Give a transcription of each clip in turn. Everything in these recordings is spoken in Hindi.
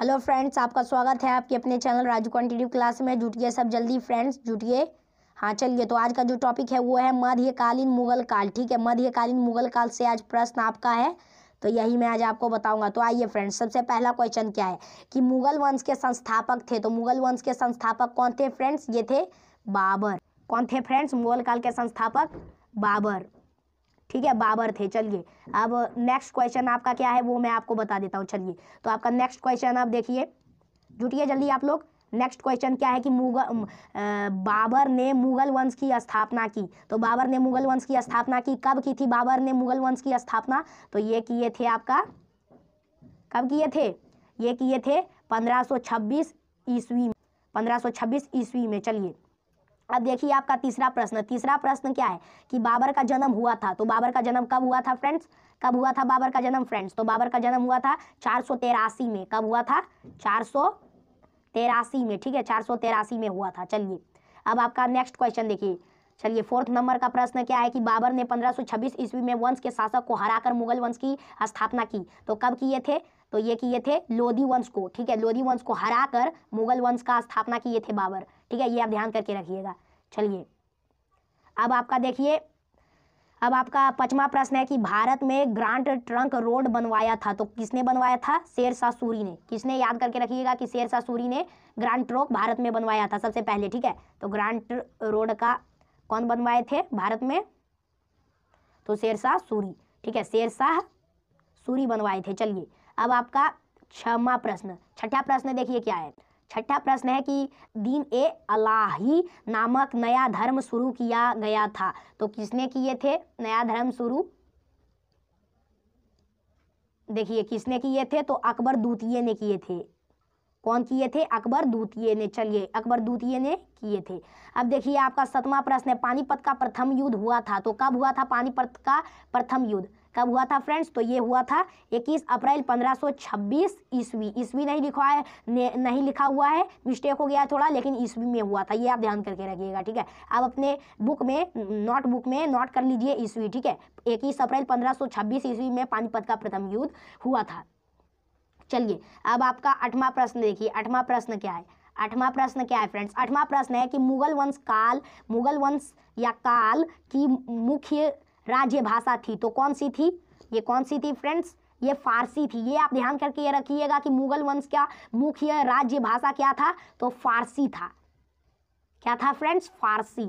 हेलो फ्रेंड्स आपका स्वागत है आपके अपने चैनल राजू कंटिन्यू क्लास में जुटिए सब जल्दी फ्रेंड्स जुटिए हाँ चलिए तो आज का जो टॉपिक है वो है मध्यकालीन मुगल काल ठीक है मध्यकालीन मुगल काल से आज प्रश्न आपका है तो यही मैं आज आपको बताऊंगा तो आइए फ्रेंड्स सबसे पहला क्वेश्चन क्या है कि मुगल वंश के संस्थापक थे तो मुगल वंश के संस्थापक कौन थे फ्रेंड्स ये थे बाबर कौन थे फ्रेंड्स मुगल काल के संस्थापक बाबर ठीक है बाबर थे चलिए अब नेक्स्ट क्वेश्चन आपका क्या है वो मैं आपको बता देता हूँ चलिए तो आपका नेक्स्ट क्वेश्चन आप देखिए जुटिए जल्दी आप लोग नेक्स्ट क्वेश्चन क्या है कि मुगल बाबर ने मुगल वंश की स्थापना की तो बाबर ने मुगल वंश की स्थापना की कब की थी बाबर ने मुगल वंश की स्थापना तो ये किए थे आपका कब किए थे ये किए थे 1526 ईस्वी में 1526 ईस्वी में चलिए अब देखिए आपका तीसरा प्रश्न तीसरा प्रश्न क्या है कि बाबर का जन्म हुआ था तो बाबर का जन्म कब हुआ था फ्रेंड्स कब हुआ था बाबर का जन्म फ्रेंड्स तो बाबर का जन्म हुआ था चार में कब हुआ था चार में ठीक है चार में हुआ था चलिए अब आपका नेक्स्ट क्वेश्चन देखिए चलिए फोर्थ नंबर का प्रश्न क्या है कि बाबर ने 1526 ईस्वी में वंश के शासक को हराकर मुगल वंश की स्थापना की तो कब किए थे तो ये किए थे लोधी वंश को ठीक है लोधी वंश को हराकर मुगल वंश का स्थापना किए थे बाबर ठीक है ये आप ध्यान करके रखिएगा चलिए अब आपका देखिए अब आपका पचवा प्रश्न है कि भारत में ग्रांट ट्रंक रोड बनवाया था तो किसने बनवाया था शेर शाह सूरी ने किसने याद करके रखिएगा कि शेर शाह सूरी ने ग्रांट ट्रोक भारत में बनवाया था सबसे पहले ठीक है तो ग्रांट रोड का कौन बनवाए थे भारत में तो शेर शाह सूरी ठीक है शेर शाह सूरी बनवाए थे चलिए अब आपका छवा प्रश्न छठा प्रश्न देखिए क्या है छठा प्रश्न है कि दीन ए अलाही नामक नया धर्म शुरू किया गया था तो किसने किए थे नया धर्म शुरू देखिए किसने किए थे तो अकबर द्वितीय ने किए थे कौन किए थे अकबर द्वितीय ने चलिए अकबर द्वितीय ने किए थे अब देखिए आपका सतवा प्रश्न है पानीपत का प्रथम युद्ध हुआ था तो कब हुआ था पानीपत का प्रथम युद्ध कब हुआ था फ्रेंड्स तो ये हुआ था 21 अप्रैल 1526 ईस्वी ईस्वी नहीं लिखा है नहीं लिखा हुआ है मिस्टेक हो गया थोड़ा लेकिन ईस्वी में हुआ था ये आप ध्यान करके रखिएगा ठीक है आप अपने बुक में नोट बुक में नोट कर लीजिए ईस्वी ठीक है इक्कीस अप्रैल पंद्रह ईस्वी में पानीपत का प्रथम युद्ध हुआ था चलिए अब आपका आठवां प्रश्न देखिए आठवां प्रश्न क्या है आठवां प्रश्न क्या है फ्रेंड्स आठवां प्रश्न है कि मुगल वंश काल मुगल वंश या काल की मुख्य राज्य भाषा थी तो कौन सी थी ये कौन सी थी फ्रेंड्स ये फारसी थी ये आप ध्यान करके ये रखिएगा कि मुगल वंश का मुख्य राज्य भाषा क्या था तो फारसी था क्या था फ्रेंड्स फारसी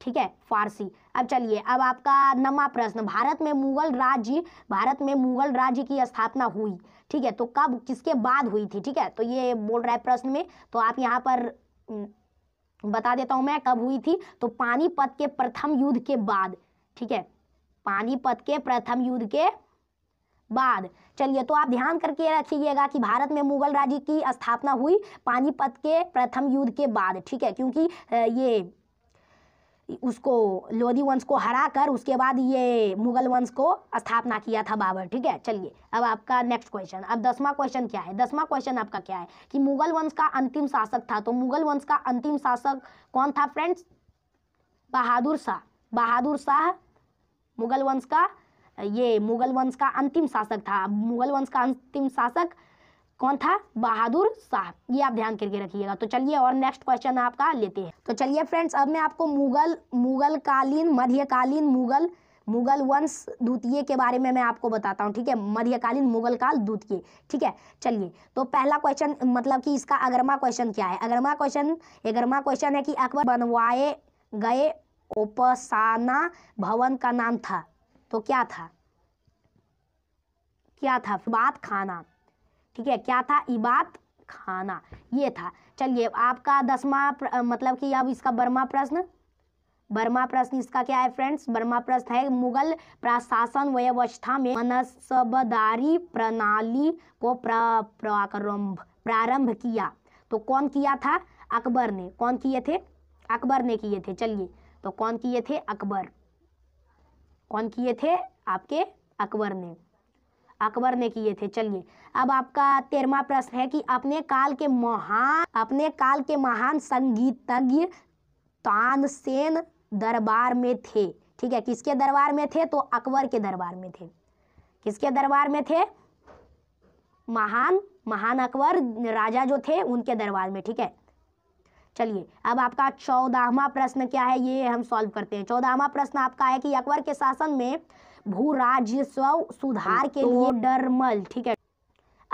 ठीक है फारसी अब चलिए अब आपका नवा प्रश्न भारत में मुगल राज्य भारत में मुगल राज्य की स्थापना हुई ठीक है तो कब किसके बाद हुई थी ठीक है तो ये बोल रहा है प्रश्न में तो आप यहाँ पर बता देता हूँ मैं कब हुई थी तो पानीपत के प्रथम युद्ध के बाद ठीक है पानीपत के प्रथम युद्ध के बाद चलिए तो आप ध्यान करके रखिएगा कि भारत में मुगल राज्य की स्थापना हुई पानीपत के प्रथम युद्ध के बाद ठीक है क्योंकि ये उसको लोधी वंश को हरा कर उसके बाद ये मुगल वंश को स्थापना किया था बाबर ठीक है चलिए अब आपका नेक्स्ट क्वेश्चन अब दसवां क्वेश्चन क्या है दसवां क्वेश्चन आपका क्या है कि मुगल वंश का अंतिम शासक था तो मुगल वंश का अंतिम शासक कौन था फ्रेंड्स बहादुर शाह बहादुर शाह मुगल वंश का ये मुगल वंश का अंतिम शासक था मुगल वंश का अंतिम शासक कौन था बहादुर शाह ये आप ध्यान करके रखिएगा तो चलिए और नेक्स्ट क्वेश्चन आपका लेते हैं तो चलिए फ्रेंड्स अब मैं आपको मुगल मुगल कालीन मध्यकालीन मुगल मुगल वंश द्वितीय के बारे में मैं आपको बताता हूँ ठीक है मध्यकालीन मुगल काल द्वितीय ठीक है चलिए तो पहला क्वेश्चन मतलब कि इसका अगरमा क्वेश्चन क्या है अगरमा क्वेश्चन अगरमा क्वेश्चन है कि अकबर बनवाए गए ओपसाना भवन का नाम था तो क्या था क्या था इबाद खाना ठीक है क्या था इबाद खाना ये था चलिए आपका दसवा मतलब कि अब इसका बर्मा प्रश्न बर्मा प्रश्न इसका क्या है फ्रेंड्स बर्मा प्रश्न है मुगल प्रशासन व्यवस्था में मनसबदारी प्रणाली को प्रारंभ प्रारंभ किया तो कौन किया था अकबर ने कौन किए थे अकबर ने किए थे चलिए तो कौन किए थे अकबर कौन किए थे आपके अकबर ने अकबर ने किए थे चलिए अब आपका तेरवा प्रश्न है कि अपने काल के महान अपने काल के महान संगीतज्ञ तानसेन दरबार में थे ठीक है किसके दरबार में थे तो अकबर के दरबार में थे किसके दरबार में थे महान महान अकबर राजा जो थे उनके दरबार में ठीक है चलिए अब आपका चौदाहवा प्रश्न क्या है ये हम सॉल्व करते हैं चौदाहवा प्रश्न आपका है कि अकबर के शासन में भू राजस्व सुधार के तो लिए डरमल ठीक है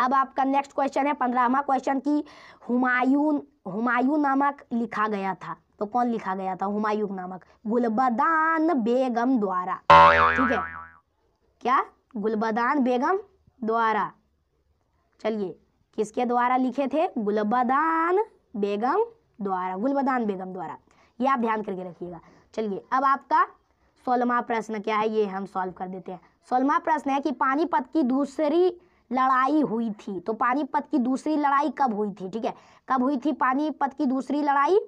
अब आपका नेक्स्ट क्वेश्चन है पंद्रहवा क्वेश्चन की हुमायूं हुमायूं नामक लिखा गया था तो कौन लिखा गया था हुमायूं नामक गुलबदान बेगम द्वारा ठीक है क्या गुलबदान बेगम द्वारा चलिए किसके द्वारा लिखे थे गुलबदान बेगम द्वारा गुलबदान बेगम द्वारा ये आप ध्यान करके रखिएगा चलिए अब आपका सोलमा प्रश्न क्या है ये हम सॉल्व कर देते हैं सोलमा प्रश्न है कि पानीपत की दूसरी लड़ाई हुई थी तो पानीपत की दूसरी लड़ाई कब हुई थी ठीक है कब हुई थी पानीपत की दूसरी लड़ाई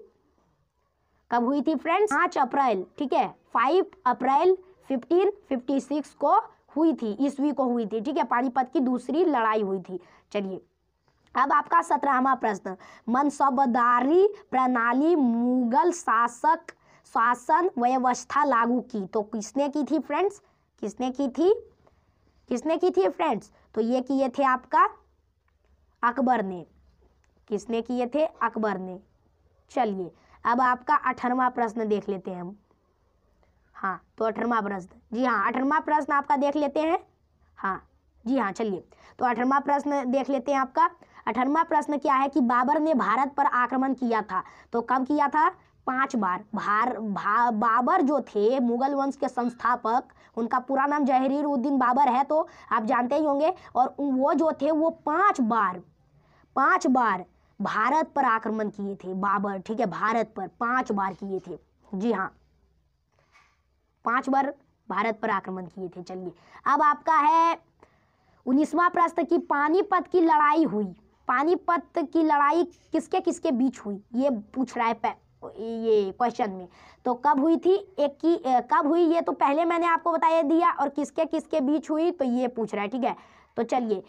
कब हुई थी फ्रेंड्स पांच अप्रैल ठीक है five April fifteen fifty six को हुई थी ईस्वी को हुई थी ठीक है पानीपत की दूसरी लड़ाई हुई थी चलिए अब आपका सत्रहवा प्रश्न मनसबदारी प्रणाली मुगल शासक शासन व्यवस्था लागू की तो किसने की थी फ्रेंड्स किसने की थी किसने की थी फ्रेंड्स तो ये किए थे आपका अकबर ने किसने किए थे अकबर ने चलिए अब आपका अठारवा प्रश्न देख लेते हैं हम हाँ तो अठारवा प्रश्न जी हाँ अठारवा प्रश्न आपका देख लेते हैं हाँ जी हाँ चलिए तो अठारवा प्रश्न देख लेते हैं आपका अठारवा प्रश्न क्या है कि बाबर ने भारत पर आक्रमण किया था तो कब किया था पांच बार भार भा, बाबर जो थे मुगल वंश के संस्थापक उनका पूरा नाम जहरीर उद्दीन बाबर है तो आप जानते ही होंगे और वो जो थे वो पांच बार पांच बार भारत पर आक्रमण किए थे बाबर ठीक है भारत पर पांच बार किए थे जी हाँ पांच बार भारत पर आक्रमण किए थे चलिए अब आपका है उन्नीसवा प्रश्न की पानीपत की लड़ाई हुई पानीपत की लड़ाई किसके किसके बीच हुई ये पूछ रहा है ये क्वेश्चन में तो कब हुई थी एक की कब हुई ये तो पहले मैंने आपको बताया दिया और किसके किसके बीच हुई तो ये पूछ रहा है ठीक है तो चलिए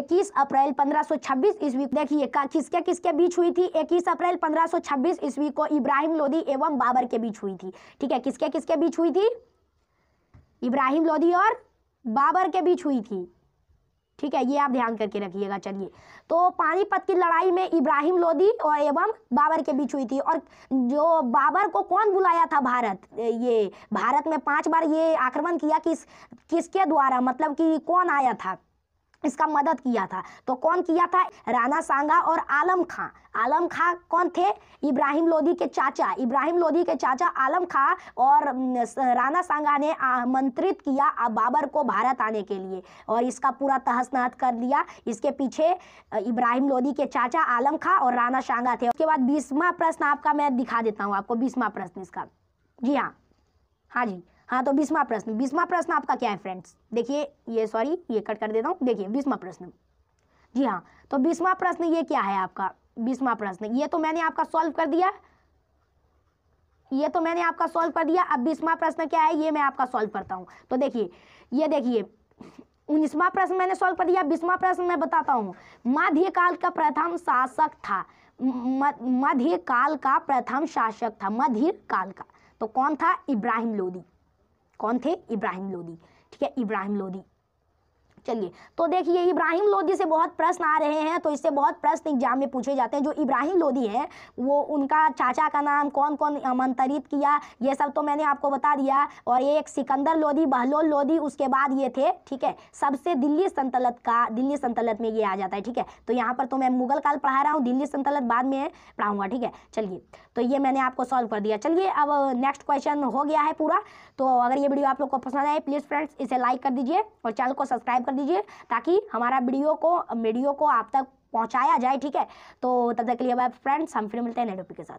21 अप्रैल 1526 ईस्वी देखिए किसके किसके बीच हुई थी 21 अप्रैल 1526 ईस्वी को इब्राहिम लोदी एवं बाबर के बीच हुई थी ठीक है किसके किसके बीच हुई थी इब्राहिम लोदी और बाबर के बीच हुई थी ठीक है ये आप ध्यान करके रखिएगा चलिए तो पानीपत की लड़ाई में इब्राहिम लोदी और एवं बाबर के बीच हुई थी और जो बाबर को कौन बुलाया था भारत ये भारत में पांच बार ये आक्रमण किया किस किसके द्वारा मतलब कि कौन आया था इसका मदद किया था तो कौन किया था राना सांगा और आलम खां आलम खां कौन थे इब्राहिम लोधी के चाचा इब्राहिम लोधी के चाचा आलम खां और राना सांगा ने आमंत्रित किया बाबर को भारत आने के लिए और इसका पूरा तहस नहस कर दिया इसके पीछे इब्राहिम लोधी के चाचा आलम खां और राना सांगा थे उसके बाद बीसवा प्रश्न आपका मैं दिखा देता हूँ आपको बीसवा प्रश्न इसका जी हाँ हाँ जी हाँ तो बीसवा प्रश्न बीसवा प्रश्न आपका क्या है फ्रेंड्स देखिए ये सॉरी ये कट कर देता हूँ देखिए बीसवा प्रश्न जी हाँ तो बीसवा प्रश्न ये क्या है आपका बीसवा प्रश्न ये तो मैंने आपका सॉल्व कर दिया ये तो मैंने आपका सॉल्व कर दिया अब बीसवा प्रश्न क्या है ये मैं आपका सॉल्व करता हूँ तो देखिए ये देखिए उन्नीसवा प्रश्न मैंने सॉल्व कर दिया बीसवा प्रश्न मैं बताता हूँ मध्यकाल का प्रथम शासक था मध्यकाल का प्रथम शासक था मध्य काल का तो कौन था इब्राहिम लोदी कौन थे इब्राहिम लोदी ठीक है इब्राहिम लोदी चलिए तो देखिए इब्राहिम लोधी से बहुत प्रश्न आ रहे हैं तो इससे बहुत प्रश्न एग्जाम में पूछे जाते हैं जो इब्राहिम लोधी है वो उनका चाचा का नाम कौन कौन आमंत्रित किया ये सब तो मैंने आपको बता दिया और ये एक सिकंदर लोदी बहलोल लोधी उसके बाद ये थे ठीक है सबसे दिल्ली संतलत का दिल्ली संतलत में ये आ जाता है ठीक है तो यहाँ पर तो मैं मुगल काल पढ़ा रहा हूँ दिल्ली संतलत बाद में पढ़ाऊंगा ठीक है चलिए तो ये मैंने आपको सॉल्व कर दिया चलिए अब नेक्स्ट क्वेश्चन हो गया है पूरा तो अगर ये वीडियो आप लोग को पसंद आए प्लीज़ फ्रेंड्स इसे लाइक कर दीजिए और चैनल को सब्सक्राइब कर दीजिए ताकि हमारा वीडियो को वीडियो को आप तक पहुंचाया जाए ठीक है तो तब तक के लिए बाय फ्रेंड्स हम फिर मिलते हैं नेटोपी के साथ